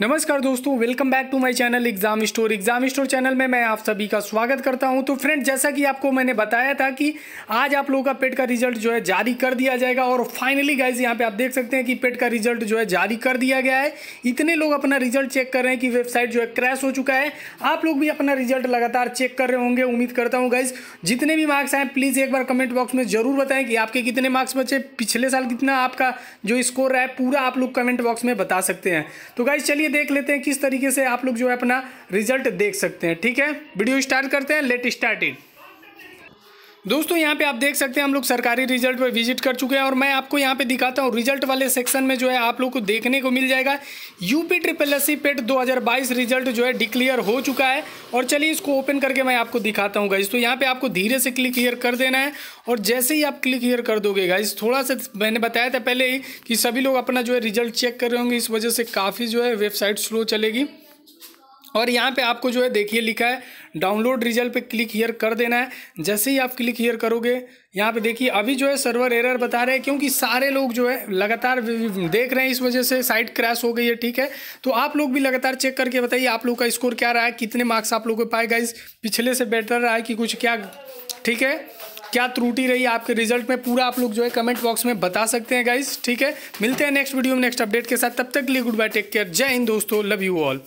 नमस्कार दोस्तों welcome back to my channel exam store exam store channel में मैं आप सभी का स्वागत करता हूं तो फ्रेंड जैसा कि आपको मैंने बताया था कि आज आप लोगों का पेट का रिजल्ट जो है जारी कर दिया जाएगा और फाइनली गाइज यहां पे आप देख सकते हैं कि पेट का रिजल्ट जो है जारी कर दिया गया है इतने लोग अपना रिजल्ट चेक कर रहे हैं कि वेबसाइट जो है क्रैश हो चुका है आप लोग भी अपना रिजल्ट लगातार चेक कर रहे होंगे उम्मीद करता हूँ गाइज जितने भी मार्क्स आए प्लीज़ एक बार कमेंट बॉक्स में जरूर बताएं कि आपके कितने मार्क्स बचे पिछले साल कितना आपका जो स्कोर रहा है पूरा आप लोग कमेंट बॉक्स में बता सकते हैं तो गाइज चलिए चलिए देख लेते हैं किस तरीके से आप लोग जो है अपना रिजल्ट देख सकते हैं ठीक है वीडियो स्टार्ट करते हैं लेट स्टार्ट इट दोस्तों यहाँ पे आप देख सकते हैं हम लोग सरकारी रिजल्ट पर विजिट कर चुके हैं और मैं आपको यहाँ पे दिखाता हूँ रिजल्ट वाले सेक्शन में जो है आप लोग को देखने को मिल जाएगा UP triple S C PET दो रिजल्ट जो है डिक्लेयर हो चुका है और चलिए इसको ओपन करके मैं आपको दिखाता हूँ गाइज तो यहाँ पे आपको धीरे से क्लिक हीयर कर देना है और जैसे ही आप क्लिक हीयर कर दोगे गाइज थोड़ा सा मैंने बताया था पहले ही कि सभी लोग अपना जो है रिजल्ट चेक कर रहे होंगे इस वजह से काफ़ी जो है वेबसाइट स्लो चलेगी और यहाँ पर आपको जो है देखिए लिखा है डाउनलोड रिजल्ट पे क्लिक हियर कर देना है जैसे ही आप क्लिक हियर करोगे यहाँ पे देखिए अभी जो है सर्वर एरर बता रहे हैं क्योंकि सारे लोग जो है लगातार देख रहे हैं इस वजह से साइट क्रैश हो गई है ठीक है तो आप लोग भी लगातार चेक करके बताइए आप लोग का स्कोर क्या रहा है कितने मार्क्स आप लोग को पाए गाइज पिछले से बेटर रहा है कि कुछ क्या ठीक है क्या त्रुटि रही आपके रिजल्ट में पूरा आप लोग जो है कमेंट बॉक्स में बता सकते हैं गाइज ठीक है मिलते हैं नेक्स्ट वीडियो में नेक्स्ट अपडेट के साथ तब तक लिए गुड बाय टेक केयर जय हिंद दोस्तों लव यू ऑल